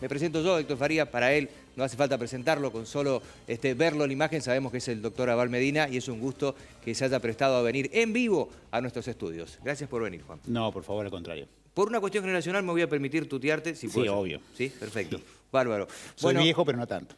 Me presento yo, Héctor Faría, para él no hace falta presentarlo, con solo este, verlo en la imagen sabemos que es el doctor Abal Medina y es un gusto que se haya prestado a venir en vivo a nuestros estudios. Gracias por venir, Juan. No, por favor, al contrario. Por una cuestión generacional me voy a permitir tutearte, si Sí, obvio. Sí, perfecto. Bárbaro. Soy viejo, pero no tanto.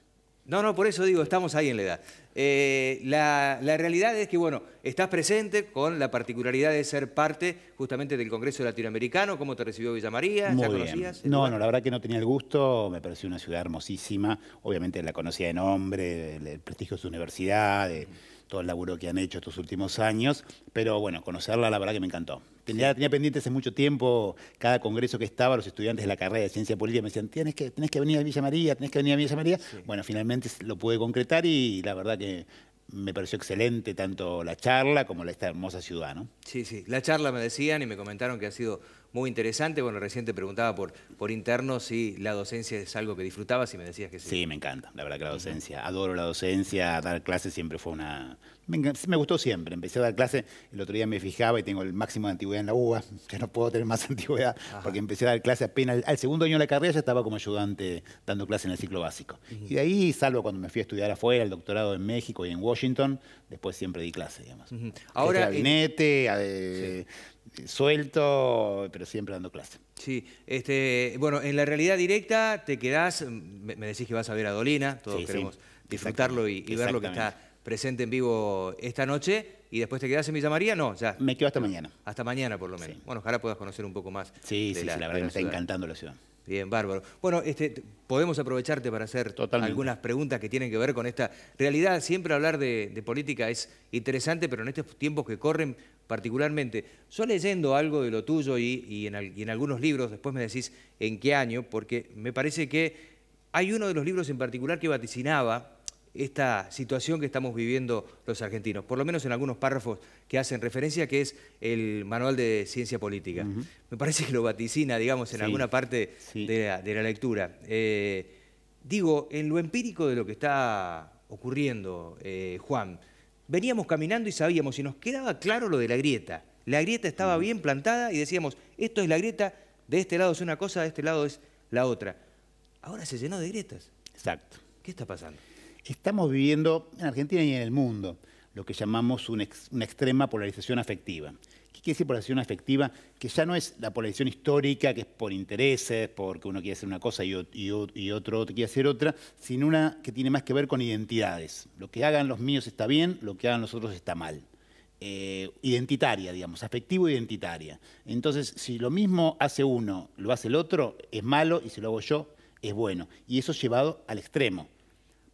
No, no, por eso digo, estamos ahí en la edad. Eh, la, realidad es que, bueno, estás presente con la particularidad de ser parte justamente del Congreso Latinoamericano. ¿Cómo te recibió Villa María? ¿Ya conocías? No, no, la verdad que no tenía el gusto. Me pareció una ciudad hermosísima. Obviamente la conocía de nombre, el prestigio de su universidad, de todo el laburo que han hecho estos últimos años. Pero bueno, conocerla la verdad que me encantó. Tenía, tenía pendiente hace mucho tiempo cada congreso que estaba, los estudiantes de la carrera de Ciencia Política me decían, tienes que, tenés que venir a Villa María, tenés que venir a Villa María. Bueno, finalmente lo pude concretar y la verdad que me pareció excelente tanto la charla como esta hermosa ciudad, ¿no? Sí, sí. La charla me decían y me comentaron que ha sido muy interesante. Bueno, recién preguntaba por, por interno si la docencia es algo que disfrutabas y me decías que sí. Sí, me encanta, la verdad que la docencia. Adoro la docencia, dar clases siempre fue una... Me, gustó siempre, empecé a dar clases, el otro día me fijaba y tengo el máximo de antigüedad en la UBA, que no puedo tener más antigüedad, porque empecé a dar clases apenas al, segundo año de la carrera, ya estaba como ayudante dando clases en el ciclo básico. Y de ahí, salvo cuando me fui a estudiar afuera, el doctorado en México y en Washington, después siempre di clases, digamos. Ahora... Eh, gabinete, suelto, pero siempre dando clase. Sí, este, bueno, en la realidad directa te quedás, me, decís que vas a ver a Dolina, todos queremos disfrutarlo y, ver lo que está presente en vivo esta noche. ¿Y después te quedás en Villa María? No, ya. Me quedo hasta mañana. Hasta mañana, por lo menos. Bueno, ojalá puedas conocer un poco más. Sí, sí, la, sí, la verdad que me está encantando la ciudad. Bien, bárbaro. Bueno, este, podemos aprovecharte para hacer algunas preguntas que tienen que ver con esta realidad. Siempre hablar de política es interesante, pero en estos tiempos que corren particularmente. Yo leyendo algo de lo tuyo y, en, algunos libros, después me decís en qué año, porque me parece que hay uno de los libros en particular que vaticinaba esta situación que estamos viviendo los argentinos, por lo menos en algunos párrafos que hacen referencia, que es el Manual de Ciencia Política. Me parece que lo vaticina, digamos, en alguna parte de, la, lectura. Eh, digo, en lo empírico de lo que está ocurriendo, eh, Juan, veníamos caminando y sabíamos, y nos quedaba claro lo de la grieta. La grieta estaba mm. bien plantada y decíamos, esto es la grieta, de este lado es una cosa, de este lado es la otra. Ahora se llenó de grietas. Exacto. ¿Qué está pasando? Estamos viviendo en Argentina y en el mundo lo que llamamos una, una extrema polarización afectiva. ¿Qué quiere decir población afectiva? Que ya no es la polarización histórica, que es por intereses, porque uno quiere hacer una cosa y, otro, quiere hacer otra, sino una que tiene más que ver con identidades. Lo que hagan los míos está bien, lo que hagan los otros está mal. Eh, identitaria, digamos, afectivo-identitaria. Entonces, si lo mismo hace uno, lo hace el otro, es malo, y si lo hago yo, es bueno. Y eso es llevado al extremo,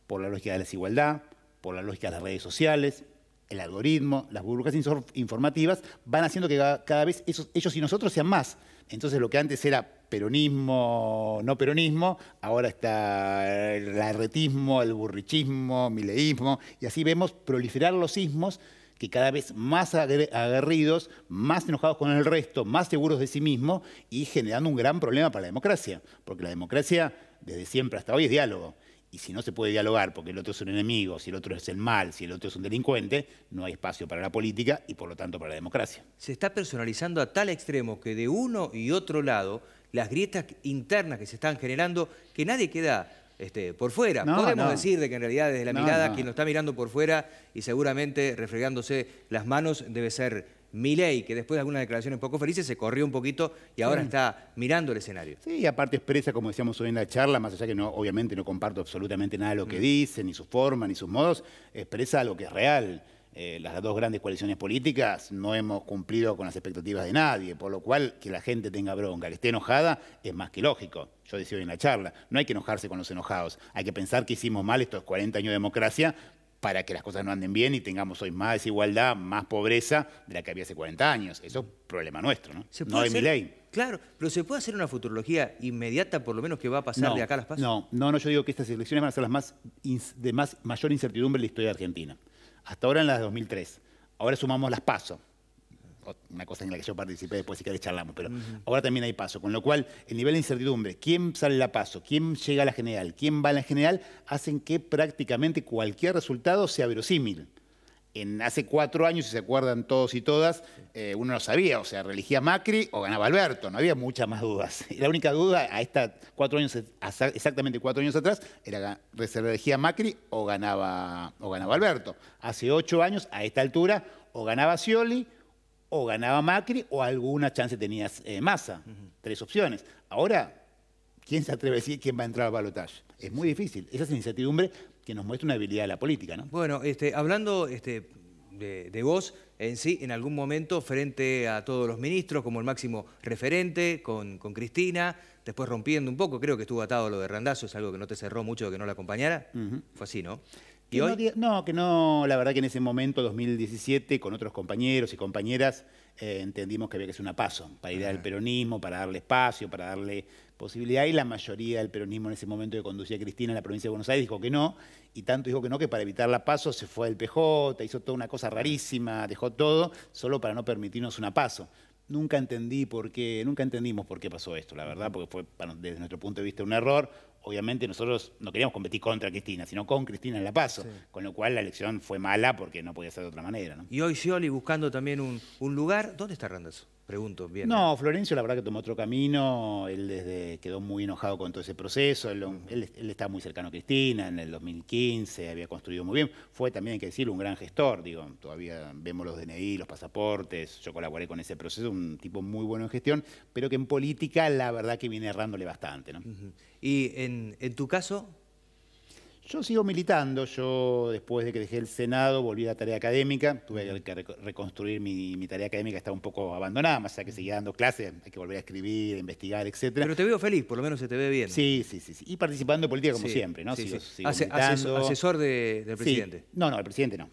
por la lógica de la desigualdad, por la lógica de las redes sociales, el algoritmo, las burbujas informativas van haciendo que cada vez ellos y nosotros sean más. Entonces lo que antes era peronismo, no peronismo, ahora está el arretismo, el burrichismo, mileísmo, y así vemos proliferar los sismos que cada vez más aguerridos, más enojados con el resto, más seguros de sí mismos y generando un gran problema para la democracia, porque la democracia desde siempre hasta hoy es diálogo. Y si no se puede dialogar porque el otro es un enemigo, si el otro es el mal, si el otro es un delincuente, no hay espacio para la política y por lo tanto para la democracia. Se está personalizando a tal extremo que de uno y otro lado las grietas internas que se están generando, que nadie queda este, por fuera. Podemos decir de que en realidad desde la mirada quien lo está mirando por fuera y seguramente refregándose las manos debe ser Milei, que después de algunas declaraciones poco felices se corrió un poquito y ahora está mirando el escenario. Sí, y aparte expresa, como decíamos hoy en la charla, más allá que no, obviamente no comparto absolutamente nada de lo que mm. dice, ni su forma, ni sus modos, expresa lo que es real. Eh, las dos grandes coaliciones políticas no hemos cumplido con las expectativas de nadie, por lo cual que la gente tenga bronca, que esté enojada, es más que lógico. Yo decía hoy en la charla, no hay que enojarse con los enojados, hay que pensar que hicimos mal estos 40 años de democracia para que las cosas no anden bien y tengamos hoy más desigualdad, más pobreza de la que había hace 40 años. Eso es problema nuestro, ¿no? no hay mi ley. Claro, pero ¿se puede hacer una futurología inmediata, por lo menos, que va a pasar de acá a las pasos? No, no, no, yo digo que estas elecciones van a ser las más, de más, mayor incertidumbre en la historia de Argentina. Hasta ahora en las de 2003. Ahora sumamos las pasos una cosa en la que yo participé, después que le charlamos, pero ahora también hay paso. Con lo cual, el nivel de incertidumbre, quién sale la paso, quién llega a la general, quién va a la general, hacen que prácticamente cualquier resultado sea verosímil. En hace cuatro años, si se acuerdan todos y todas, eh, uno no sabía, o sea, ¿religía Macri o ganaba Alberto, no había muchas más dudas. la única duda a esta cuatro años, exactamente cuatro años atrás, era se Macri o ganaba, o ganaba Alberto. Hace ocho años, a esta altura, o ganaba Scioli o ganaba Macri o alguna chance tenías masa eh, Massa. Tres opciones. Ahora, ¿quién se atreve a decir quién va a entrar al balotaje? Es muy difícil. Esa es incertidumbre que nos muestra una habilidad de la política, ¿no? Bueno, este, hablando este, de, vos en sí, en algún momento, frente a todos los ministros, como el máximo referente, con, Cristina, después rompiendo un poco, creo que estuvo atado lo de Randazo, es algo que no te cerró mucho que no la acompañara. Fue así, ¿no? No, que no, la verdad que en ese momento, 2017, con otros compañeros y compañeras, eh, entendimos que había que hacer una paso para ir al peronismo, para darle espacio, para darle posibilidad. Y la mayoría del peronismo en ese momento que conducía Cristina en la provincia de Buenos Aires dijo que no, y tanto dijo que no que para evitar la paso se fue al PJ, hizo toda una cosa rarísima, dejó todo, solo para no permitirnos una paso. Nunca entendí por qué, nunca entendimos por qué pasó esto, la verdad, porque fue desde nuestro punto de vista un error, obviamente nosotros no queríamos competir contra Cristina, sino con Cristina en La Paso, con lo cual la elección fue mala porque no podía ser de otra manera. ¿no? Y hoy Scioli buscando también un, lugar, ¿dónde está Randazzo? Pregunto bien. No, ¿eh? Florencio la verdad que tomó otro camino, él desde quedó muy enojado con todo ese proceso, él, él, muy cercano a Cristina, en el 2015 había construido muy bien, fue también, hay que decirlo, un gran gestor, digo, todavía vemos los DNI, los pasaportes, yo colaboré con ese proceso, un tipo muy bueno en gestión, pero que en política la verdad que viene errándole bastante. ¿no? ¿Y en, tu caso? Yo sigo militando. Yo, después de que dejé el Senado, volví a la tarea académica. Tuve que reconstruir mi, tarea académica, estaba un poco abandonada, más allá que seguía dando clases, hay que volver a escribir, investigar, etc. Pero te veo feliz, por lo menos se te ve bien. Sí, sí, sí. sí. Y participando en política como siempre, ¿no? Sí, sigo, asesor, del presidente. No, no, el presidente no.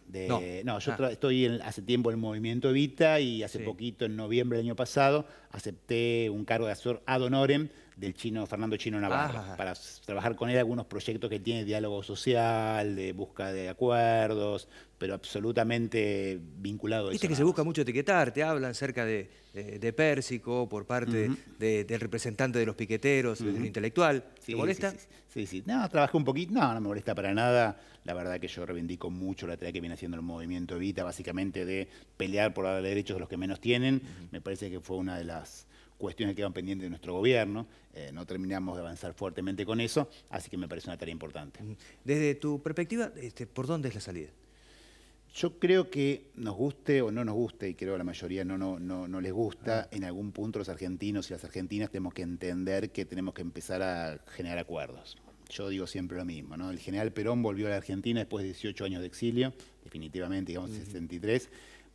no. yo ah. estoy hace tiempo en el movimiento Evita y hace poquito, en noviembre del año pasado, acepté un cargo de asesor ad honorem del chino Fernando Chino Navarro, para trabajar con él algunos proyectos que tiene diálogo social, de busca de acuerdos, pero absolutamente vinculado Viste que se busca mucho etiquetar, te hablan cerca de, de, Pérsico por parte del representante de los piqueteros, del intelectual. ¿Te molesta? Sí sí, sí No, trabajé un poquito, no, no me molesta para nada. La verdad que yo reivindico mucho la tarea que viene haciendo el movimiento Evita, básicamente de pelear por los derechos de los que menos tienen. Me parece que fue una de las cuestiones que quedan pendientes de nuestro gobierno, eh, no terminamos de avanzar fuertemente con eso, así que me parece una tarea importante. Desde tu perspectiva, este, ¿por dónde es la salida? Yo creo que nos guste o no nos guste, y creo a la mayoría no, no, no, les gusta, ah. en algún punto los argentinos y las argentinas tenemos que entender que tenemos que empezar a generar acuerdos. Yo digo siempre lo mismo, ¿no? El general Perón volvió a la Argentina después de 18 años de exilio, definitivamente, digamos, en 63,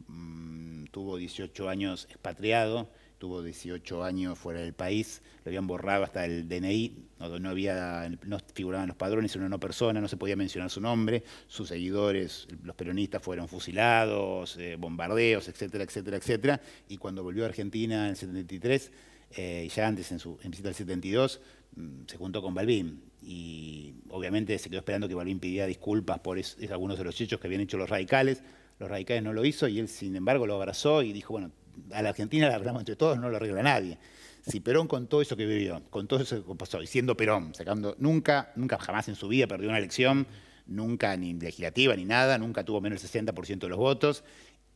mm, tuvo 18 años expatriado, estuvo 18 años fuera del país, lo habían borrado hasta el DNI, no, había, no figuraban los padrones, era una no persona, no se podía mencionar su nombre, sus seguidores, los peronistas fueron fusilados, eh, bombardeos, etcétera, etcétera, etcétera, y cuando volvió a Argentina en el 73, eh, ya antes en su en visita al 72, se juntó con Balbín y obviamente se quedó esperando que Balbín pidiera disculpas por algunos de los hechos que habían hecho los radicales, los radicales no lo hizo y él sin embargo lo abrazó y dijo, bueno, a la Argentina la arreglamos entre todos, no lo arregla nadie. Si Perón con todo eso que vivió, con todo eso que pasó, y siendo Perón, sacando, nunca, nunca jamás en su vida perdió una elección, nunca ni legislativa ni nada, nunca tuvo menos del 60% de los votos,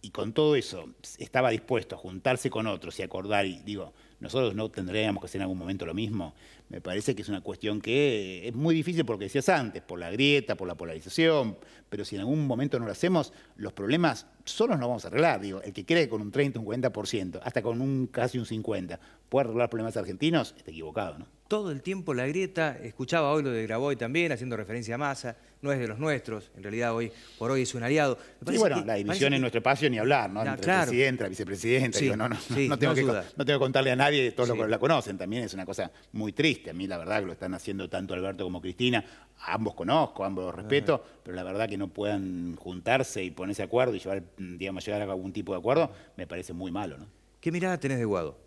y con todo eso pues, estaba dispuesto a juntarse con otros y acordar, y digo, nosotros no tendríamos que hacer en algún momento lo mismo, me parece que es una cuestión que eh, es muy difícil porque decías antes, por la grieta, por la polarización, pero si en algún momento no lo hacemos, los problemas solos no vamos a arreglar, digo, el que cree con un 30, un 40%, hasta con un casi un 50%, puede arreglar problemas argentinos, está equivocado, ¿no? todo el tiempo la grieta, escuchaba hoy lo de Graboy también, haciendo referencia a Massa, no es de los nuestros, en realidad hoy por hoy es un aliado. Y bueno, la división en nuestro espacio ni hablar, ¿no? Entre claro. vicepresidenta, no, no, no, tengo que, contarle a nadie, todos los que la conocen, también es una cosa muy triste, a mí la verdad que lo están haciendo tanto Alberto como Cristina, ambos conozco, ambos respeto, pero la verdad que no puedan juntarse y ponerse de acuerdo y llevar, digamos, llegar a algún tipo de acuerdo, me parece muy malo, ¿no? ¿Qué mirada tenés de Guado?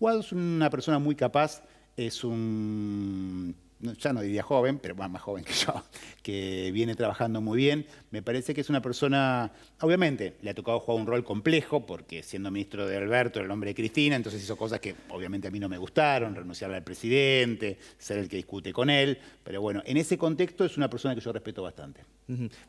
Guado es una persona muy capaz es un, ya no diría joven, pero más, más joven que yo, que viene trabajando muy bien. Me parece que es una persona, obviamente, le ha tocado jugar un rol complejo, porque siendo ministro de Alberto, el hombre de Cristina, entonces hizo cosas que obviamente a mí no me gustaron, renunciar al presidente, ser el que discute con él, pero bueno, en ese contexto es una persona que yo respeto bastante.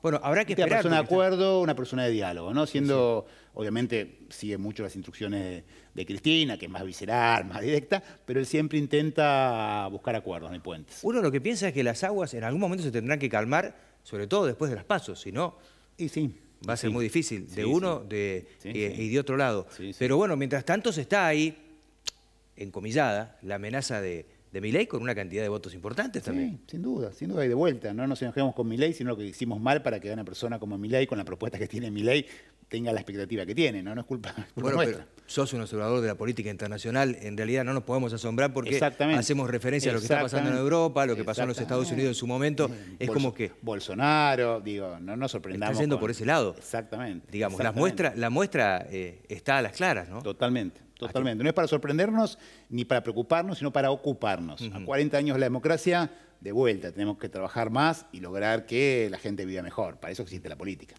Bueno, habrá que esperar. Una persona de acuerdo, una persona de diálogo, ¿no? Siendo, obviamente, sigue mucho las instrucciones de, Cristina, que es más visceral, más directa, pero él siempre intenta buscar acuerdos, ni puentes. Uno lo que piensa es que las aguas en algún momento se tendrán que calmar, sobre todo después de las pasos, si no... Y sí. Va a ser muy difícil, de uno de, eh, y de otro lado. Pero bueno, mientras tanto se está ahí, encomillada, la amenaza de, de Milei con una cantidad de votos importantes también. Sí, sin duda, sin duda y de vuelta. No nos enojemos con Milei, sino que hicimos mal para que una persona como Milei, con la propuesta que tiene Milei, tenga la expectativa que tiene, ¿no? No es culpa, bueno, nuestra. sos un observador de la política internacional, en realidad no nos podemos asombrar porque hacemos referencia a lo que está pasando en Europa, a lo que pasó en los Estados Unidos en su momento. Es como que. Bolsonaro, digo, no nos sorprendamos. Está yendo por ese lado. Exactamente. Digamos, La muestra, la muestra eh, está a las claras, ¿no? Totalmente. Totalmente. No es para sorprendernos ni para preocuparnos, sino para ocuparnos. A 40 años de la democracia, de vuelta, tenemos que trabajar más y lograr que la gente viva mejor. Para eso existe la política.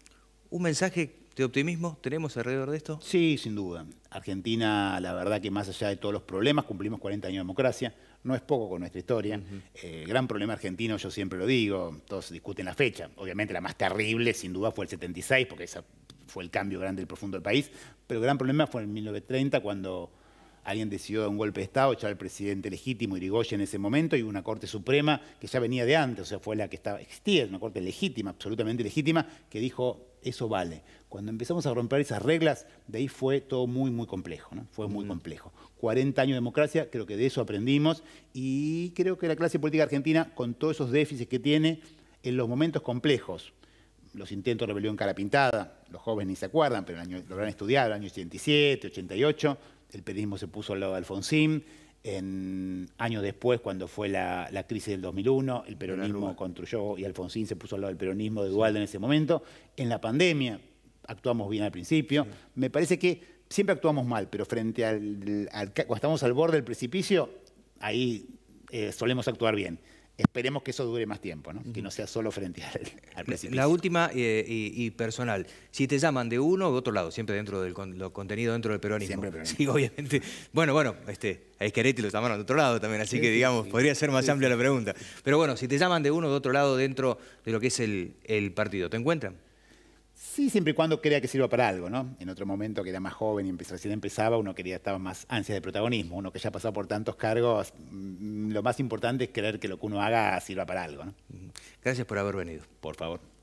¿Un mensaje de optimismo tenemos alrededor de esto? Sí, sin duda. Argentina, la verdad que más allá de todos los problemas, cumplimos 40 años de democracia. No es poco con nuestra historia. Eh, el gran problema argentino, yo siempre lo digo, todos discuten la fecha. Obviamente la más terrible, sin duda, fue el 76, porque esa fue el cambio grande y profundo del país, pero el gran problema fue en 1930 cuando alguien decidió dar un golpe de Estado, echar al presidente legítimo Irigoyen en ese momento y una Corte Suprema que ya venía de antes, o sea, fue la que estaba, existía, una Corte legítima, absolutamente legítima, que dijo, eso vale. Cuando empezamos a romper esas reglas, de ahí fue todo muy, muy complejo, ¿no? Fue muy mm. complejo. 40 años de democracia, creo que de eso aprendimos y creo que la clase política argentina, con todos esos déficits que tiene, en los momentos complejos, los intentos de rebelión cara pintada, los jóvenes ni se acuerdan, pero lo han estudiado, el año 87, 88, el peronismo se puso al lado de Alfonsín, en, años después, cuando fue la, crisis del 2001, el peronismo construyó y Alfonsín se puso al lado del peronismo de Dualde en ese momento, en la pandemia actuamos bien al principio, me parece que siempre actuamos mal, pero frente al, cuando estamos al borde del precipicio, ahí eh, solemos actuar bien. Esperemos que eso dure más tiempo, ¿no? que no sea solo frente al, presidente. La última eh, y, personal. Si te llaman de uno de otro lado, siempre dentro del contenido dentro del peronismo. Siempre peronismo. Sí, obviamente. Bueno, bueno, este, a Esqueretti lo llamaron de otro lado también, así que digamos, podría ser más amplia la pregunta. Pero bueno, si te llaman de uno de otro lado dentro de lo que es el, el partido, ¿te encuentran? Sí, siempre y cuando crea que sirva para algo, ¿no? En otro momento que era más joven y recién empezaba, uno quería, estaba más ansia de protagonismo. Uno que ya ha pasado por tantos cargos, mm, lo más importante es creer que lo que uno haga sirva para algo, Gracias por haber venido. Por favor.